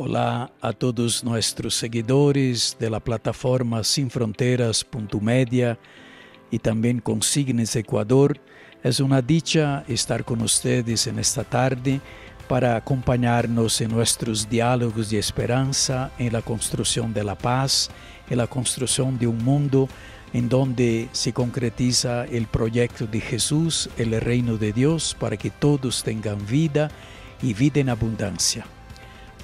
Hola a todos nuestros seguidores de la plataforma Sin Fronteras.media también con Consignes Ecuador. Es una dicha estar con ustedes en esta tarde para acompañarnos en nuestros diálogos de esperanza en la construcción de la paz, en la construcción de un mundo en donde se concretiza el proyecto de Jesús, el reino de Dios, para que todos tengan vida y vida abundancia.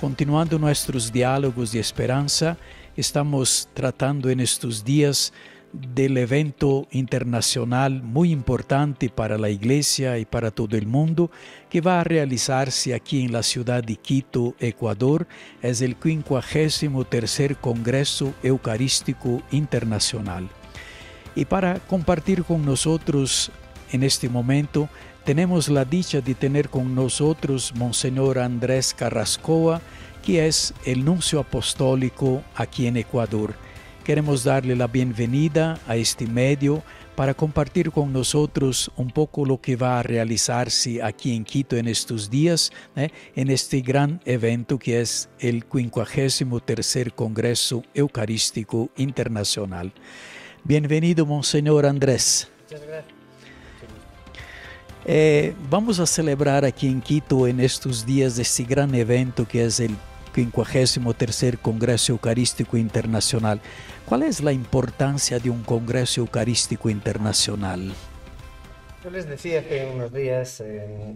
Continuando nuestros diálogos de esperanza, estamos tratando en estos días del evento internacional muy importante para la Iglesia y para todo el mundo que va a realizarse aquí en la ciudad de Quito, Ecuador. Es el 53 Congreso Eucarístico Internacional. Y para compartir con nosotros en este momento tenemos la dicha de tener con nosotros Monseñor Andrés Carrascoa, que es el nuncio apostólico aquí en Ecuador. Queremos darle la bienvenida a este medio para compartir con nosotros un poco lo que va a realizarse aquí en Quito en estos días, eh, en este gran evento que es el 53 Congreso Eucarístico Internacional. Bienvenido, Monseñor Andrés. Eh, vamos a celebrar aquí en Quito en estos días este gran evento que es el 53 Congreso Eucarístico Internacional. ¿Cuál es la importancia de un Congreso Eucarístico Internacional? Yo les decía hace unos días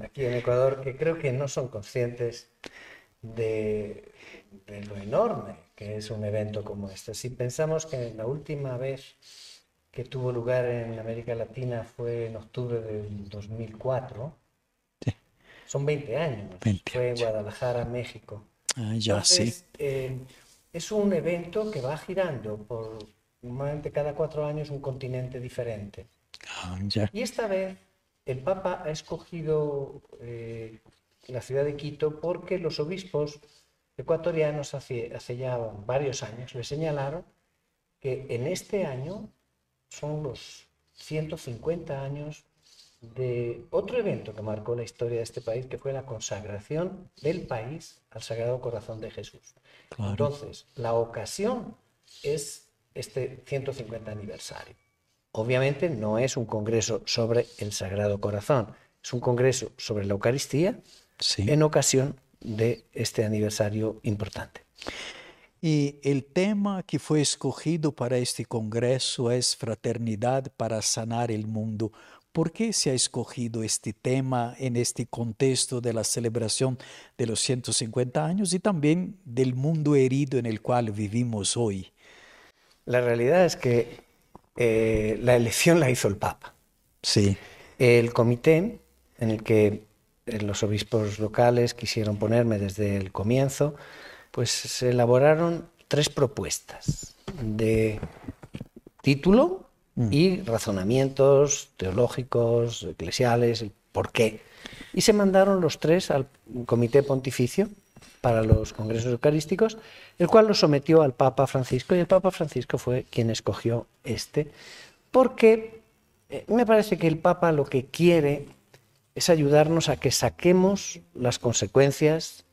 aquí en Ecuador que creo que no son conscientes de, lo enorme que es un evento como este. Si pensamos que en la última vez que tuvo lugar en América Latina fue en octubre del 2004. Son 20 años. fue en Guadalajara, México. Ah, ya sí. Eh, es un evento que va girando por normalmente cada cuatro años un continente diferente. Ah, ya. Y esta vez el Papa ha escogido eh, la ciudad de Quito porque los obispos ecuatorianos hace, hace ya varios años le señalaron que en este año son los 150 años de otro evento que marcó la historia de este país, que fue la consagración del país al Sagrado Corazón de Jesús. Entonces, la ocasión es este 150 aniversario. Obviamente no es un congreso sobre el Sagrado Corazón, es un congreso sobre la Eucaristía en ocasión de este aniversario importante. Y el tema que fue escogido para este congreso es Fraternidad para sanar el mundo. ¿Por qué se ha escogido este tema en este contexto de la celebración de los 150 años y también del mundo herido en el cual vivimos hoy? La realidad es que eh, la elección la hizo el Papa. Sí. El comité en el que los obispos locales quisieron ponerme desde el comienzo pues se elaboraron tres propuestas de título mm. y razonamientos teológicos, eclesiales, el por qué. Y se mandaron los tres al Comité Pontificio para los Congresos Eucarísticos, el cual lo sometió al Papa Francisco y el Papa Francisco fue quien escogió este, porque eh, me parece que el Papa lo que quiere es ayudarnos a que saquemos las consecuencias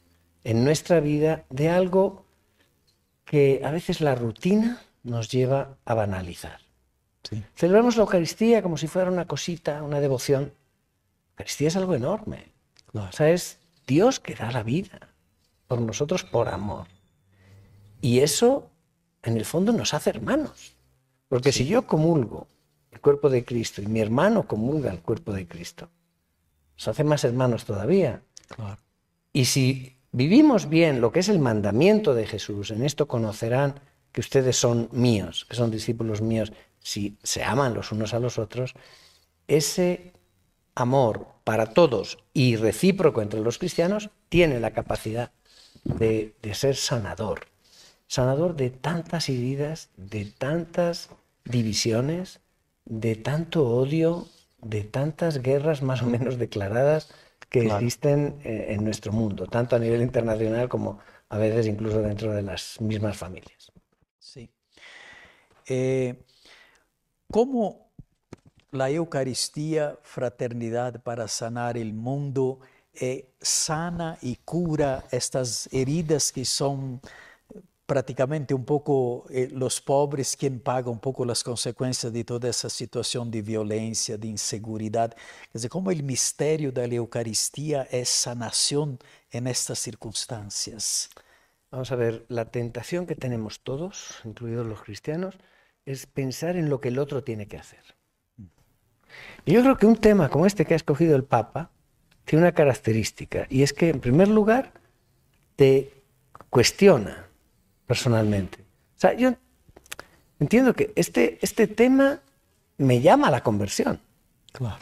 en nuestra vida de algo que a veces la rutina nos lleva a banalizar. Celebramos la Eucaristía como si fuera una cosita, una devoción. La Eucaristía es algo enorme. No. es Dios que da la vida por nosotros por amor. Y eso, en el fondo, nos hace hermanos. Porque si yo comulgo el cuerpo de Cristo y mi hermano comulga el cuerpo de Cristo, se hace más hermanos todavía. Y si vivimos bien lo que es el mandamiento de Jesús, en esto conocerán que ustedes son míos, que son discípulos míos, si se aman los unos a los otros, ese amor para todos y recíproco entre los cristianos tiene la capacidad de, de ser sanador, sanador de tantas heridas, de tantas divisiones, de tanto odio, de tantas guerras más o menos declaradas que existen eh, en nuestro mundo, tanto a nivel internacional como a veces incluso dentro de las mismas familias. Sí. Eh, ¿Cómo la Eucaristía, fraternidad para sanar el mundo, eh, sana y cura estas heridas que son prácticamente un poco eh, los pobres quien paga un poco las consecuencias de toda esa situación de violencia, de inseguridad. Es como el misterio de la Eucaristía es sanación en estas circunstancias. Vamos a ver, la tentación que tenemos todos, incluidos los cristianos, es pensar en lo que el otro tiene que hacer. Y yo creo que un tema como este que ha escogido el Papa tiene una característica, y es que, en primer lugar, te cuestiona personalmente. O sea, yo entiendo que este, este tema me llama a la conversión,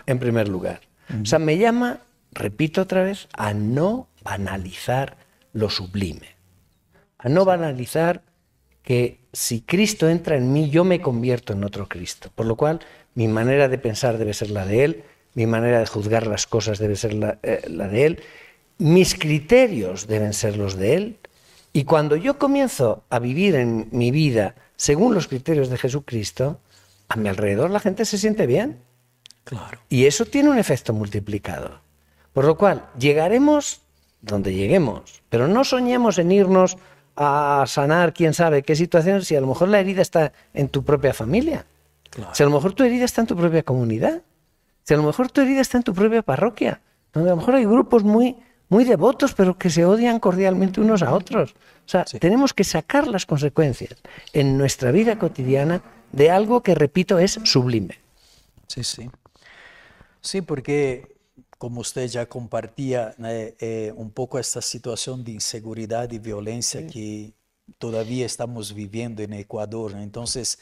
en primer lugar. O sea, me llama, repito otra vez, a no banalizar lo sublime, a no banalizar que si Cristo entra en mí, yo me convierto en otro Cristo. Por lo cual, mi manera de pensar debe ser la de Él, mi manera de juzgar las cosas debe ser la eh, de Él, mis criterios deben ser los de Él, y cuando yo comienzo a vivir en mi vida según los criterios de Jesucristo, a mi alrededor la gente se siente bien. Claro. Y eso tiene un efecto multiplicado. Por lo cual, llegaremos donde lleguemos, pero no soñemos en irnos a sanar quién sabe qué situación si a lo mejor la herida está en tu propia familia. Si a lo mejor tu herida está en tu propia comunidad. Si a lo mejor tu herida está en tu propia parroquia, donde a lo mejor hay grupos muy muy devotos, pero que se odian cordialmente unos a otros. O sea, tenemos que sacar las consecuencias en nuestra vida cotidiana de algo que, repito, es sublime. Sí, sí. Sí, porque como usted ya compartía eh, eh, un poco esta situación de inseguridad y violencia que todavía estamos viviendo en Ecuador, entonces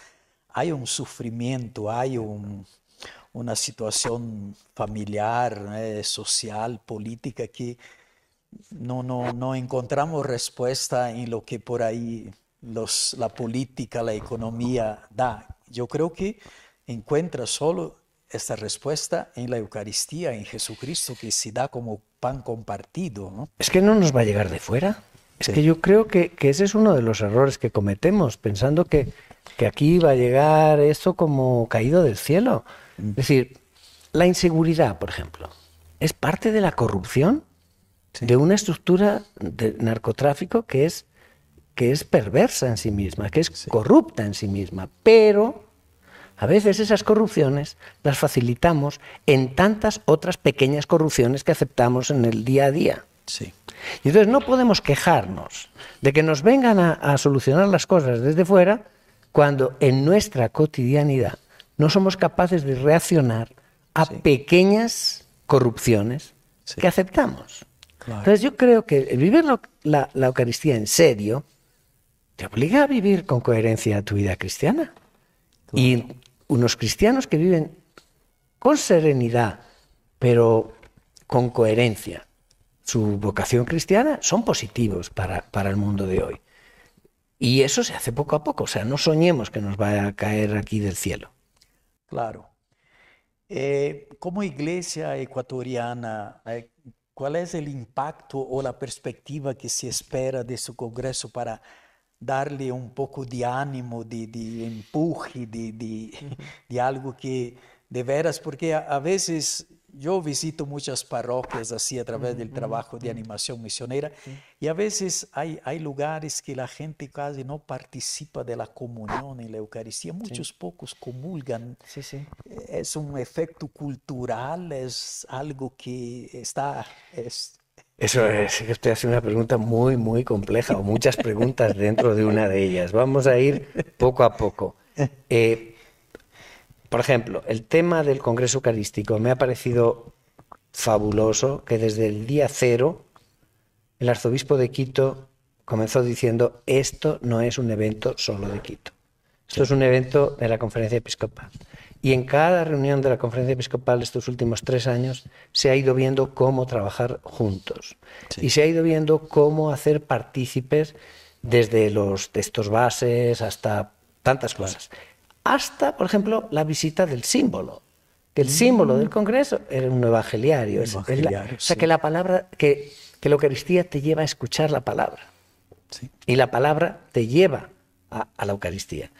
hay un sufrimiento, hay un, una situación familiar, eh, social, política que no, no, no encontramos respuesta en lo que por ahí los, la política, la economía da. Yo creo que encuentra solo esta respuesta en la Eucaristía, en Jesucristo, que se da como pan compartido. Es que no nos va a llegar de fuera. Es que yo creo que, ese es uno de los errores que cometemos, pensando que, que aquí va a llegar esto como caído del cielo. Es decir, la inseguridad, por ejemplo, es parte de la corrupción de una estructura de narcotráfico que es, perversa en sí misma, que es corrupta en sí misma, pero a veces esas corrupciones las facilitamos en tantas otras pequeñas corrupciones que aceptamos en el día a día. Y entonces no podemos quejarnos de que nos vengan a solucionar las cosas desde fuera cuando en nuestra cotidianidad no somos capaces de reaccionar a pequeñas corrupciones que aceptamos. Entonces yo creo que vivir la, Eucaristía en serio te obliga a vivir con coherencia tu vida cristiana. Y unos cristianos que viven con serenidad, pero con coherencia, su vocación cristiana, son positivos para, para el mundo de hoy. Y eso se hace poco a poco, o sea, no soñemos que nos va a caer aquí del cielo. Claro. Eh, como igreja ecuatoriana, qual eh, é o impacto ou a perspectiva que se espera desse congresso para para lhe um pouco de ânimo, de, de empuje, de, de, de, algo que de veras, porque a, vezes yo visito muchas parroquias así a través del trabajo de animación misionera y a veces hay, hay lugares que la gente casi no participa de la comunión en la Eucaristía, muchos pocos comulgan. Eh, es un efecto cultural, es algo que está... eso es, estoy haciendo una pregunta muy, muy compleja o muchas preguntas dentro de una de ellas. Vamos a ir poco a poco. Eh, por ejemplo, el tema del Congreso Eucarístico me ha parecido fabuloso que desde el día cero el arzobispo de Quito comenzó diciendo esto no es un evento solo de Quito. Esto es un evento de la conferencia episcopal. Y en cada reunión de la conferencia episcopal estos últimos tres años se ha ido viendo cómo trabajar juntos. Y se ha ido viendo cómo hacer partícipes desde los textos bases hasta tantas pues cosas hasta, por ejemplo, la visita del símbolo. Que el mm. símbolo del Congreso era un evangeliario. evangeliario o sea, que la palabra, que, la Eucaristía te lleva a escuchar la palabra. Y la palabra te lleva a, la Eucaristía.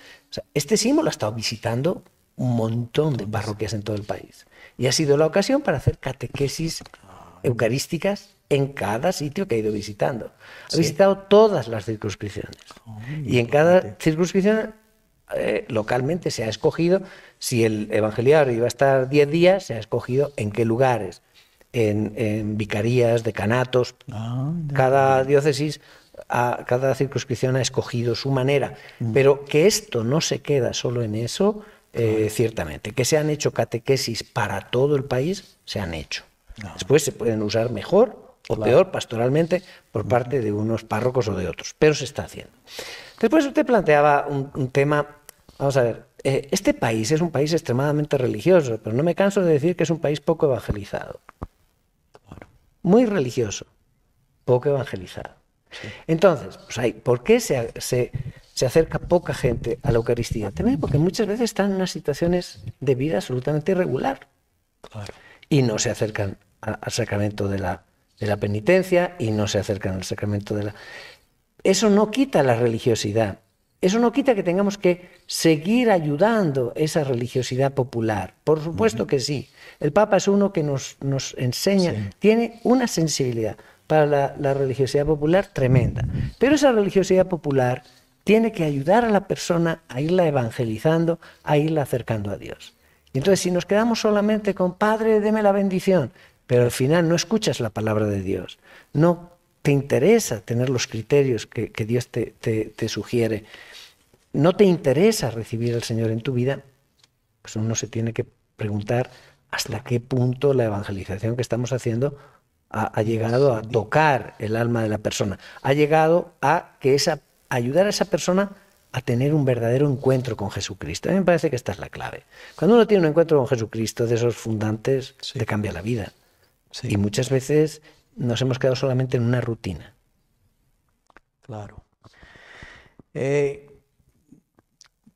este símbolo ha estado visitando un montón de parroquias en todo el país. Y ha sido la ocasión para hacer catequesis eucarísticas en cada sitio que ha ido visitando. Ha visitado todas las circunscripciones. y en cada circunscripción eh, localmente se ha escogido, si el evangelio iba a estar 10 días, se ha escogido en qué lugares, en, vicarías, decanatos, cada diócesis, a, cada circunscripción ha escogido su manera, mm. pero que esto no se queda solo en eso, eh, ciertamente, que se han hecho catequesis para todo el país, se han hecho. Después se pueden usar mejor o peor pastoralmente por mm. parte de unos párrocos o de otros, pero se está haciendo. Después usted planteaba un tema Vamos a ver, eh, este país es un país extremadamente religioso, pero no me canso de decir que es un país poco evangelizado. Muy religioso, poco evangelizado. Entonces, pues ¿por qué se, acerca poca gente a la Eucaristía? También porque muchas veces están en unas situaciones de vida absolutamente irregular. Y no se acercan al sacramento de la, de la penitencia y no se acercan al sacramento de la... Eso no quita la religiosidad eso no quita que tengamos que seguir ayudando esa religiosidad popular. Por supuesto que sí. El Papa es uno que nos, enseña, tiene una sensibilidad para la, religiosidad popular tremenda. Pero esa religiosidad popular tiene que ayudar a la persona a irla evangelizando, a irla acercando a Dios. Y entonces si nos quedamos solamente con, Padre, deme la bendición, pero al final no escuchas la palabra de Dios, no te interesa tener los criterios que, Dios te, sugiere, no te interesa recibir al Señor en tu vida, pues uno se tiene que preguntar hasta qué punto la evangelización que estamos haciendo ha, llegado a tocar el alma de la persona, ha llegado a que esa, ayudar a esa persona a tener un verdadero encuentro con Jesucristo. A mí me parece que esta es la clave. Cuando uno tiene un encuentro con Jesucristo de esos fundantes, le cambia la vida. Y muchas veces nos hemos quedado solamente en una rutina. Claro. Eh,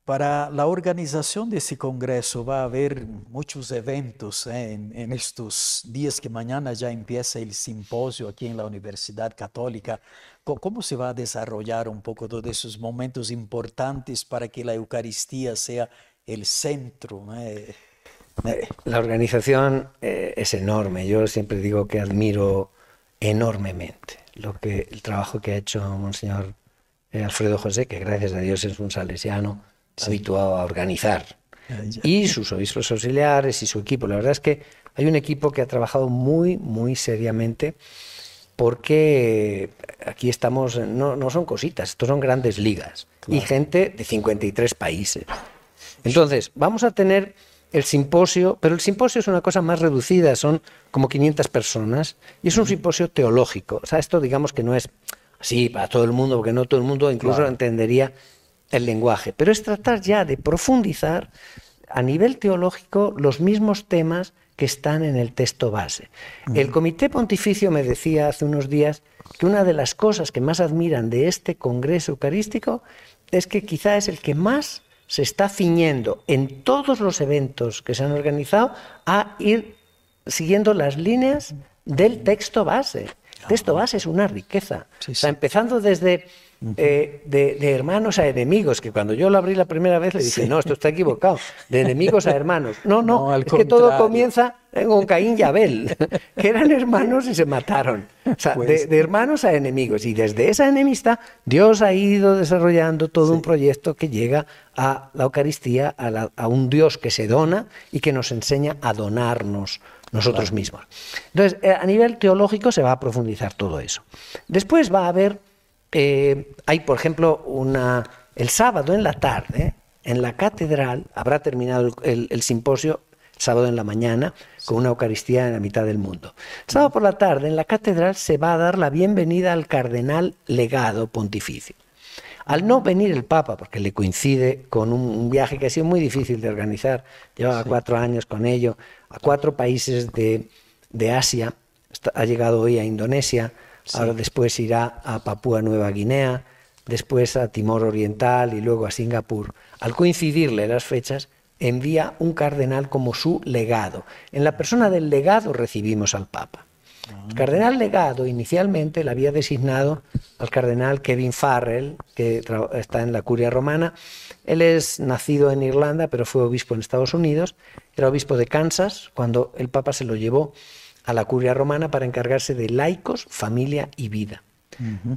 para la organización de ese congreso va a haber muchos eventos eh, en, estos días que mañana ya empieza el simposio aquí en la Universidad Católica. ¿Cómo se va a desarrollar un poco todos esos momentos importantes para que la Eucaristía sea el centro? Eh? La organización es enorme. Yo siempre digo que admiro enormemente lo que, el trabajo que ha hecho Monseñor eh, Alfredo José, que gracias a Dios es un salesiano habituado a organizar. Y sus obispos auxiliares y su equipo. La verdad es que hay un equipo que ha trabajado muy, muy seriamente porque aquí estamos, no, son cositas, estos son grandes ligas y gente de 53 países. Entonces, vamos a tener el simposio, pero el simposio es una cosa más reducida, son como 500 personas, y es un simposio teológico. O sea, esto digamos que no es así para todo el mundo, porque no todo el mundo incluso entendería el lenguaje, pero es tratar ya de profundizar a nivel teológico los mismos temas que están en el texto base. El Comité Pontificio me decía hace unos días que una de las cosas que más admiran de este Congreso Eucarístico es que quizá es el que más se está ciñendo en todos los eventos que se han organizado a ir siguiendo las líneas del texto base. El texto base es una riqueza. Está empezando desde eh, de, hermanos a enemigos, que cuando yo lo abrí la primera vez le dije, no, esto está equivocado, de enemigos a hermanos. No, no, porque que todo comienza con Caín y Abel, que eran hermanos y se mataron. O sea, pues de, hermanos a enemigos. Y desde esa enemistad, Dios ha ido desarrollando todo un proyecto que llega a la Eucaristía, a, un Dios que se dona y que nos enseña a donarnos nosotros mismos. Entonces, eh, a nivel teológico se va a profundizar todo eso. Después va a haber eh, hay, por ejemplo, el sábado en la tarde, en la catedral, habrá terminado el, simposio sábado en la mañana, con una Eucaristía en la mitad del mundo. Sábado por la tarde, en la catedral, se va a dar la bienvenida al cardenal legado pontificio. Al no venir el Papa, porque le coincide con un, viaje que ha sido muy difícil de organizar, llevaba cuatro años con ello, a cuatro países de Asia, ha llegado hoy a Indonesia, Ahora después irá a Papúa Nueva Guinea, después a Timor Oriental y luego a Singapur. Al coincidirle las fechas, envía un cardenal como su legado. En la persona del legado recibimos al Papa. Ah. El cardenal legado inicialmente le había designado al cardenal Kevin Farrell, que está en la curia romana. Él es nacido en Irlanda, pero fue obispo en Estados Unidos. Era obispo de Kansas cuando el Papa se lo llevó a la curia romana para encargarse de laicos, familia y vida.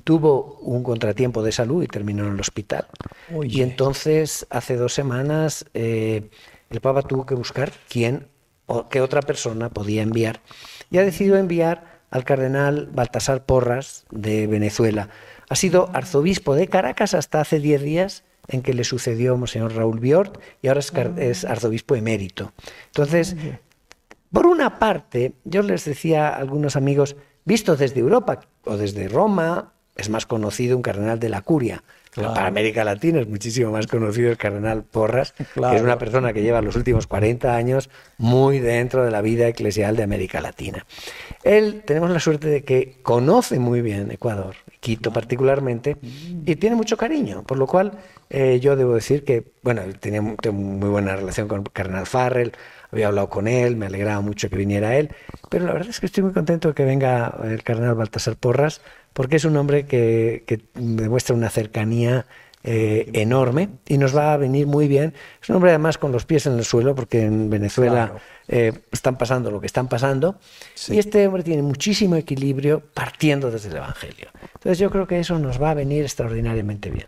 Tuvo un contratiempo de salud y terminó en el hospital. Y entonces, hace dos semanas, eh, el Papa tuvo que buscar quién o qué otra persona podía enviar. Y ha decidido enviar al cardenal Baltasar Porras de Venezuela. Ha sido ah. arzobispo de Caracas hasta hace diez días en que le sucedió Monseñor Raúl Biort y ahora es, ah. es arzobispo emérito. Entonces, por una parte, yo les decía a algunos amigos, visto desde Europa o desde Roma, es más conocido un cardenal de la curia. Para América Latina es muchísimo más conocido el cardenal Porras, que es una persona que lleva los últimos 40 años muy dentro de la vida eclesial de América Latina. Él, tenemos la suerte de que conoce muy bien Ecuador, Quito particularmente, y tiene mucho cariño, por lo cual eh, yo debo decir que, bueno, tenía, muy buena relación con el cardenal Farrell, había hablado con él, me alegraba mucho que viniera él, pero la verdad es que estoy muy contento de que venga el cardenal Baltasar Porras, porque es un hombre que, demuestra una cercanía eh, enorme y nos va a venir muy bien. Es un hombre además con los pies en el suelo porque en Venezuela eh, están pasando lo que están pasando y este hombre tiene muchísimo equilibrio partiendo desde el Evangelio. Entonces yo creo que eso nos va a venir extraordinariamente bien.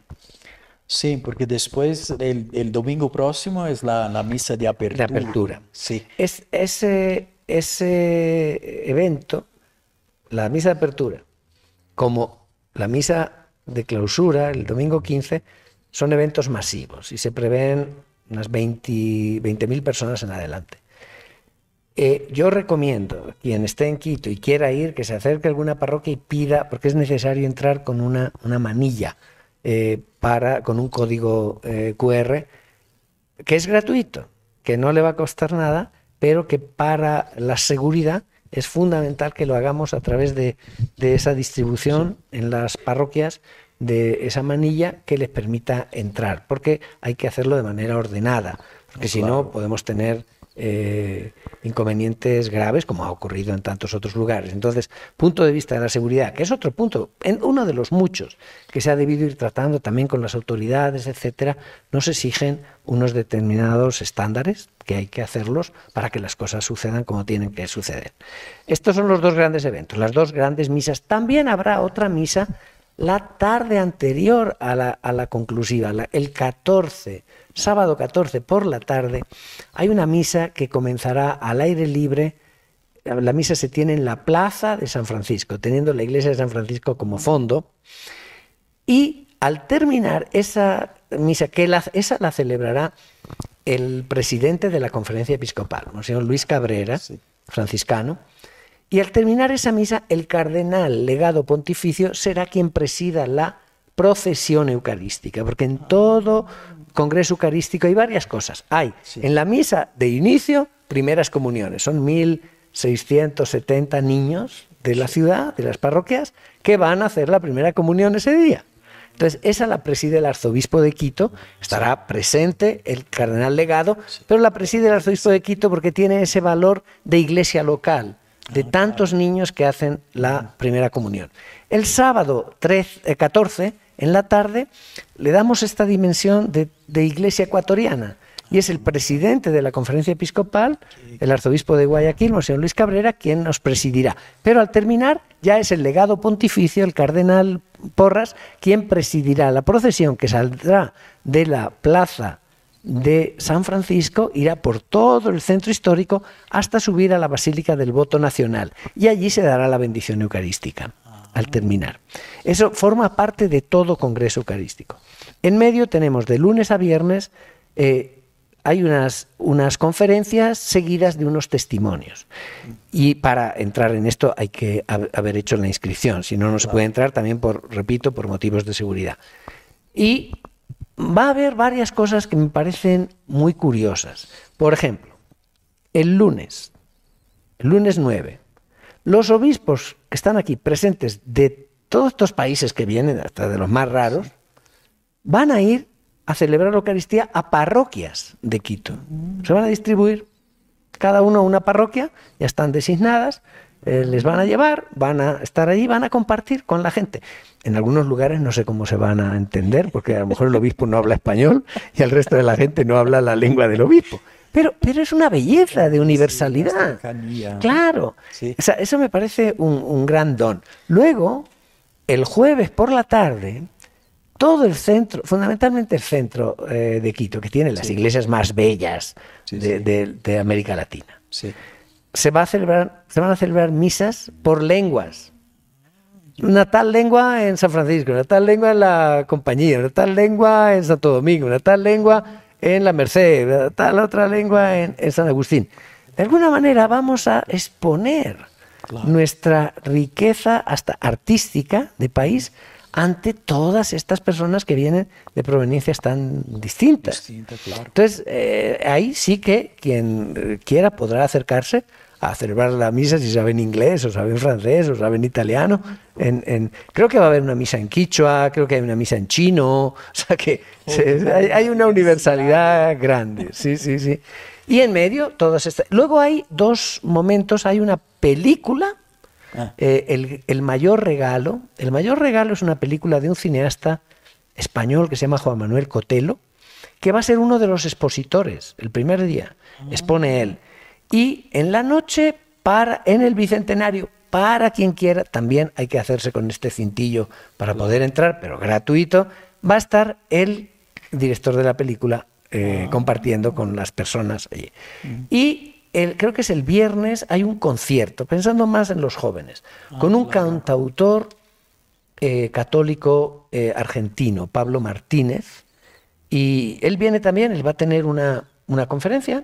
Sí, porque después, el, domingo próximo es la, misa de apertura. De apertura. Sí. Es, ese, evento, la misa de apertura, como la misa de clausura, el domingo 15, son eventos masivos y se prevén unas 20.000 personas en adelante. Eh, yo recomiendo quien esté en Quito y quiera ir que se acerque a alguna parroquia y pida, porque es necesario entrar con una manilla eh, para, con un código eh, QR que es gratuito, que no le va a costar nada, pero que para la seguridad es fundamental que lo hagamos a través de, esa distribución en las parroquias de esa manilla que les permita entrar, porque hay que hacerlo de manera ordenada, porque si no podemos tener eh, inconvenientes graves, como ha ocurrido en tantos otros lugares. Entonces, punto de vista de la seguridad, que es otro punto, en uno de los muchos que se ha debido ir tratando también con las autoridades, etcétera, nos exigen unos determinados estándares que hay que hacerlos para que las cosas sucedan como tienen que suceder. Estos son los dos grandes eventos, las dos grandes misas. También habrá otra misa la tarde anterior a la, a la conclusiva, el 14 sábado 14 por la tarde, hay una misa que comenzará al aire libre. La misa se tiene en la plaza de San Francisco, teniendo la iglesia de San Francisco como fondo. Y al terminar esa misa, que esa la celebrará el presidente de la conferencia episcopal, el Luis Cabrera, franciscano, y al terminar esa misa, el cardenal legado pontificio será quien presida la procesión eucarística, porque en todo congreso eucarístico hay varias cosas. Hay en la misa de inicio primeras comuniones, son 1.670 niños de la ciudad, de las parroquias, que van a hacer la primera comunión ese día. Entonces, esa la preside el arzobispo de Quito, estará presente el cardenal legado, pero la preside el arzobispo de Quito porque tiene ese valor de iglesia local, ah, de tantos niños que hacen la ah. primera comunión. El sábado 14 en la tarde, le damos esta dimensión de, iglesia ecuatoriana. Y es el presidente de la conferencia episcopal, el arzobispo de Guayaquil, Monseñor Luis Cabrera, quien nos presidirá. Pero al terminar, ya es el legado pontificio, el cardenal Porras, quien presidirá la procesión que saldrá de la plaza de San Francisco, irá por todo el centro histórico hasta subir a la Basílica del Voto Nacional. Y allí se dará la bendición eucarística al terminar. Eso forma parte de todo Congreso Eucarístico. En medio tenemos de lunes a viernes, eh, hay unas, unas conferencias seguidas de unos testimonios. Y para entrar en esto hay que haber hecho la inscripción, si no, no se puede entrar también, por, repito, por motivos de seguridad. Y va a haber varias cosas que me parecen muy curiosas. Por ejemplo, el lunes, el lunes 9, los obispos que están aquí presentes de todos estos países que vienen, hasta de los más raros, van a ir a celebrar la Eucaristía a parroquias de Quito. Se van a distribuir cada uno a una parroquia, ya están designadas, eh, les van a llevar, van a estar allí, van a compartir con la gente. En algunos lugares no sé cómo se van a entender, porque a lo mejor el obispo no habla español y el resto de la gente no habla la lengua del obispo. Pero, es una belleza de universalidad. Claro. eso me parece un, gran don. Luego, el jueves por la tarde, todo el centro, fundamentalmente el centro eh, de Quito, que tiene las iglesias más bellas de, América Latina. Se, se van a celebrar misas por lenguas. Una tal lengua en San Francisco, una tal lengua en la compañía, una tal lengua en Santo Domingo, una tal lengua en la Merced, tal otra lengua en, San Agustín. De alguna manera vamos a exponer nuestra riqueza hasta artística de país ante todas estas personas que vienen de proveniencias tan distintas. Entonces, eh, ahí sí que quien quiera podrá acercarse a celebrar la misa si saben inglés o saben francés o saben italiano. En, en, creo que va a haber una misa en quichua, creo que hay una misa en chino, o sea que hay, una universalidad grande, sí, sí, sí. Y en medio todas estas... Luego hay dos momentos, hay una película, ah. eh, el, el mayor regalo, el mayor regalo es una película de un cineasta español que se llama Juan Manuel Cotelo, que va a ser uno de los expositores el primer día. Ah. Expone él. Y en la noche, para, en el Bicentenario, para quien quiera, también hay que hacerse con este cintillo para poder entrar, pero gratuito, va a estar el director de la película eh, ah. compartiendo con las personas allí. Mm. Y creo que es el viernes, hay un concierto, pensando más en los jóvenes, ah, con un cantautor eh, católico eh, argentino, Pablo Martínez, y él viene también, él va a tener una conferencia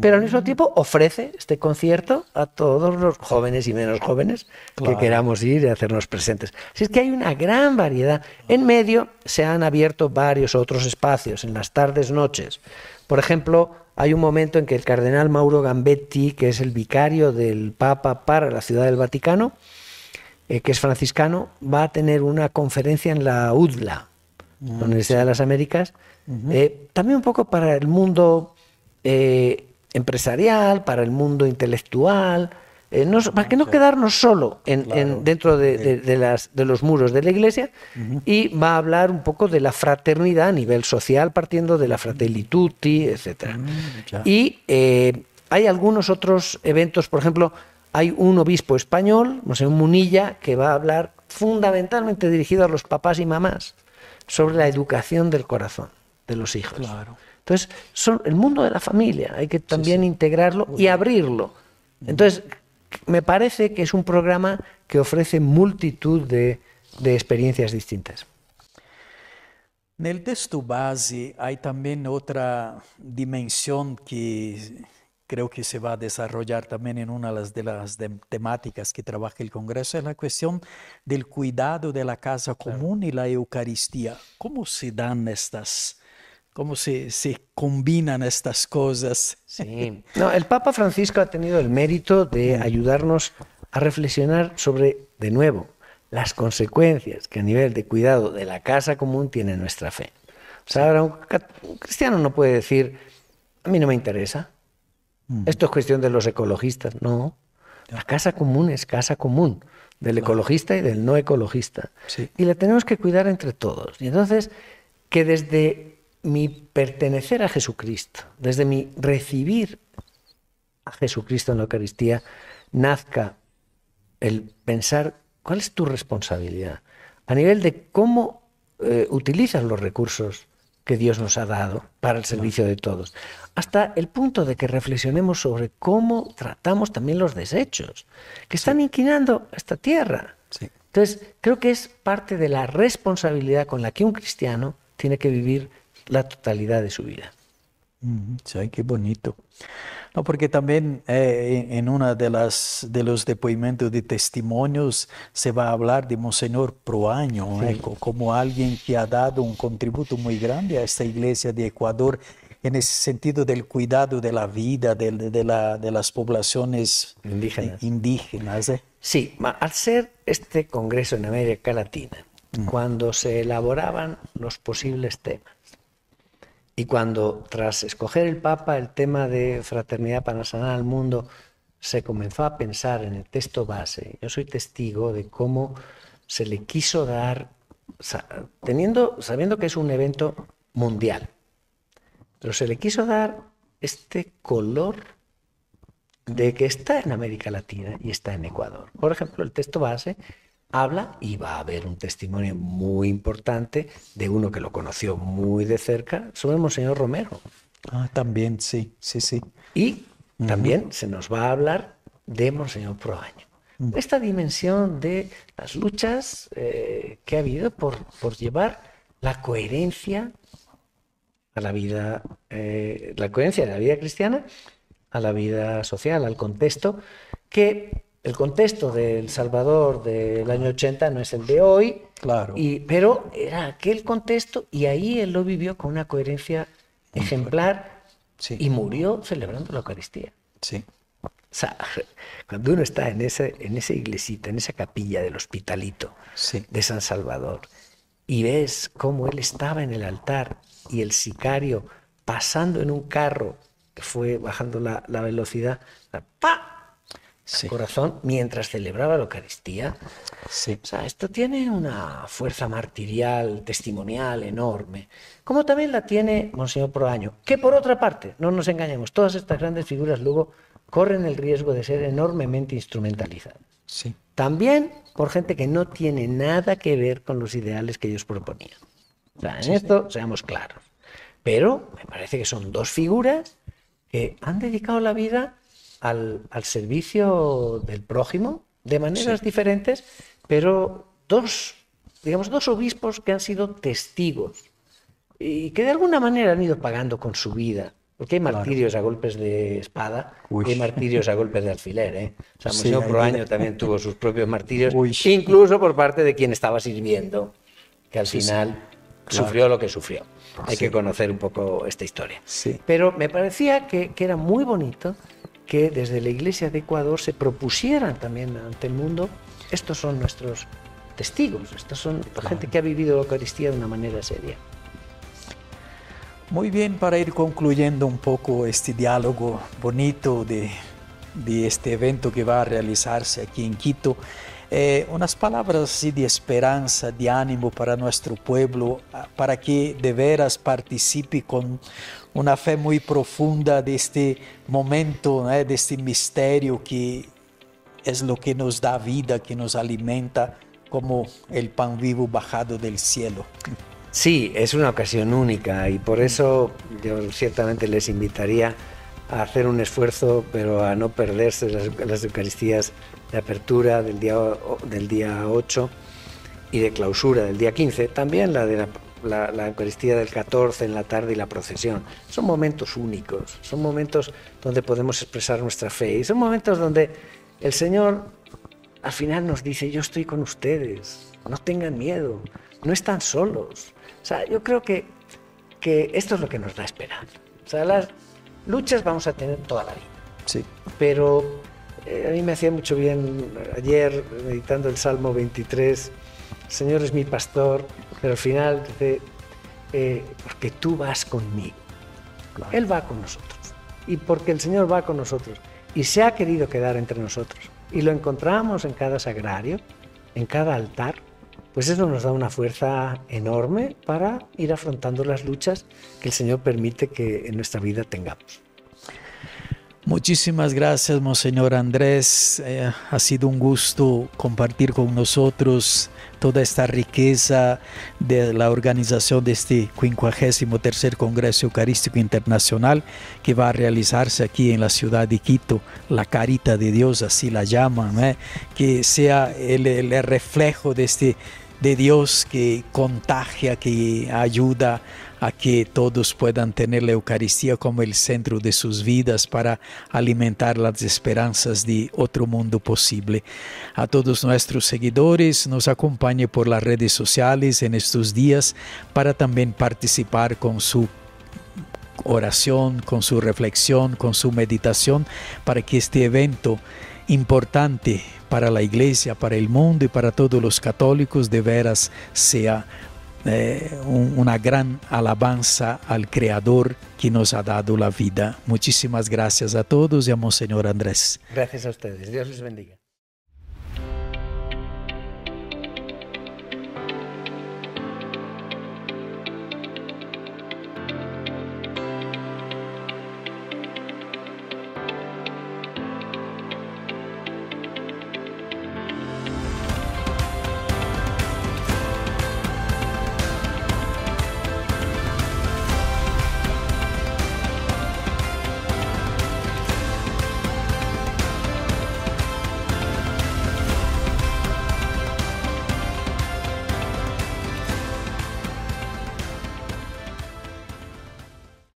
pero al mismo tiempo ofrece este concierto a todos los jóvenes y menos jóvenes que queramos ir y hacernos presentes. Así es que hay una gran variedad. En medio se han abierto varios otros espacios en las tardes, noches. Por ejemplo, hay un momento en que el cardenal Mauro Gambetti, que es el vicario del Papa para la Ciudad del Vaticano, eh, que es franciscano, va a tener una conferencia en la UDLA, la mm, Universidad de las Américas, eh, también un poco para el mundo eh, empresarial, para el mundo intelectual, eh, para que no quedarnos solo en, dentro de, eh. de, los muros de la iglesia, y va a hablar un poco de la fraternidad a nivel social, partiendo de la mm. fratellituti etc. Mm, y hay algunos otros eventos, por ejemplo, hay un obispo español, Monseñor Munilla, que va a hablar fundamentalmente dirigido a los papás y mamás sobre la educación del corazón de los hijos. Claro. Entonces, son el mundo de la familia, hay que también integrarlo y abrirlo. Entonces, me parece que es un programa que ofrece multitud de, experiencias distintas. En el texto base hay también otra dimensión que creo que se va a desarrollar también en una de las, temáticas que trabaja el Congreso, es la cuestión del cuidado de la casa común y la Eucaristía. ¿Cómo se dan estas cómo se, se, combinan estas cosas. Sí. No, el Papa Francisco ha tenido el mérito de mm. ayudarnos a reflexionar sobre, de nuevo, las consecuencias que a nivel de cuidado de la casa común tiene nuestra fe. O sea, ahora un, cristiano no puede decir, a mí no me interesa, mm. esto es cuestión de los ecologistas, no. La casa común es casa común, del ecologista y del no ecologista. Y la tenemos que cuidar entre todos. Y entonces, que desde mi pertenecer a Jesucristo, desde mi recibir a Jesucristo en la Eucaristía, nazca el pensar cuál es tu responsabilidad a nivel de cómo eh, utilizas los recursos que Dios nos ha dado para el servicio de todos, hasta el punto de que reflexionemos sobre cómo tratamos también los desechos que están inquinando esta tierra. Entonces, creo que es parte de la responsabilidad con la que un cristiano tiene que vivir la totalidad de su vida. Mm-hmm. qué bonito. No, porque también eh, en uno de, las, de los depoimentos de testimonios se va a hablar de Monseñor Proaño, eh, como alguien que ha dado un contributo muy grande a esta iglesia de Ecuador en ese sentido del cuidado de la vida de, de, la, de las poblaciones indígenas. indígenas eh. Sí, al ser este Congreso en América Latina, mm. cuando se elaboraban los posibles temas, y cuando, tras escoger el Papa el tema de fraternidad para sanar al mundo, se comenzó a pensar en el texto base, yo soy testigo de cómo se le quiso dar, teniendo, sabiendo que es un evento mundial, pero se le quiso dar este color de que está en América Latina y está en Ecuador. Por ejemplo, el texto base habla y va a haber un testimonio muy importante de uno que lo conoció muy de cerca sobre Monseñor Romero. Ah, también, sí, sí, sí. Y también se nos va a hablar de Monseñor Proaño. Mm. Esta dimensión de las luchas eh, que ha habido por, llevar la coherencia a la vida, eh, la coherencia de la vida cristiana a la vida social, al contexto, que el contexto del Salvador del año 80 no es el de hoy, claro. y, pero era aquel contexto y ahí él lo vivió con una coherencia ejemplar y murió celebrando la Eucaristía. Sí. O sea, cuando uno está en, ese, en esa iglesita, en esa capilla del hospitalito de San Salvador, y ves cómo él estaba en el altar y el sicario pasando en un carro que fue bajando la, la velocidad, ¡pa! corazón mientras celebraba la Eucaristía. esto tiene una fuerza martirial, testimonial enorme, como también la tiene Monseñor Proaño, que por otra parte, no nos engañemos, todas estas grandes figuras luego corren el riesgo de ser enormemente instrumentalizadas. Sí. También por gente que no tiene nada que ver con los ideales que ellos proponían. en esto seamos claros. Pero me parece que son dos figuras que han dedicado la vida al, servicio del prójimo de maneras diferentes, pero dos, digamos, dos obispos que han sido testigos y que de alguna manera han ido pagando con su vida. Porque hay martirios a golpes de espada hay martirios a golpes de alfiler. ¿eh? O también tuvo sus propios martirios, incluso por parte de quien estaba sirviendo, que al final sufrió lo que sufrió. Hay que conocer un poco esta historia. Pero me parecía que, que era muy bonito que desde la Iglesia de Ecuador se propusieran también ante el mundo, estos son nuestros testigos, estos son la gente que ha vivido la Eucaristía de una manera seria. Muy bien, para ir concluyendo un poco este diálogo bonito de, de este evento que va a realizarse aquí en Quito, eh, unas palabras de esperanza, de ánimo para nuestro pueblo, ah, para que de veras participe con una fe muy profunda de este momento, eh, de este misterio que es lo que nos da vida, que nos alimenta como el pan vivo bajado del cielo. Sí, es una ocasión única y por eso yo ciertamente les invitaría a hacer un esfuerzo, pero a no perderse las, Eucaristías de apertura del día, del día 8 y de clausura del día 15, también la de la, la, Eucaristía del 14 en la tarde y la procesión. Son momentos únicos, son momentos donde podemos expresar nuestra fe y son momentos donde el Señor al final nos dice, yo estoy con ustedes, no tengan miedo, no están solos. O sea, yo creo que, que esto es lo que nos da esperanza. O sea, las, luchas vamos a tener toda la vida. Sí. Pero eh, a mí me hacía mucho bien ayer meditando el Salmo 23, Señor es mi pastor, pero al final dice, eh, porque tú vas conmigo. Él va con nosotros. Y porque el Señor va con nosotros y se ha querido quedar entre nosotros. Y lo encontramos en cada sagrario, en cada altar, pues eso nos da una fuerza enorme para ir afrontando las luchas que el Señor permite que en nuestra vida tengamos. Muchísimas gracias, Monseñor Andrés. Eh, ha sido un gusto compartir con nosotros toda esta riqueza de la organización de este 53 Congreso Eucarístico Internacional que va a realizarse aquí en la ciudad de Quito, la carita de Dios, así la llaman, eh, que sea el, el reflejo de este de Dios que contagia, que ayuda a que todos puedan tener la Eucaristía como el centro de sus vidas para alimentar las esperanzas de otro mundo posible. A todos nuestros seguidores, nos acompañe por las redes sociales en estos días para también participar con su oración, con su reflexión, con su meditación, para que este evento importante para la iglesia, para el mundo y para todos los católicos, de veras sea eh, una gran alabanza al Creador que nos ha dado la vida. Muchísimas gracias a todos y a Monseñor Andrés. Gracias a ustedes. Dios les bendiga.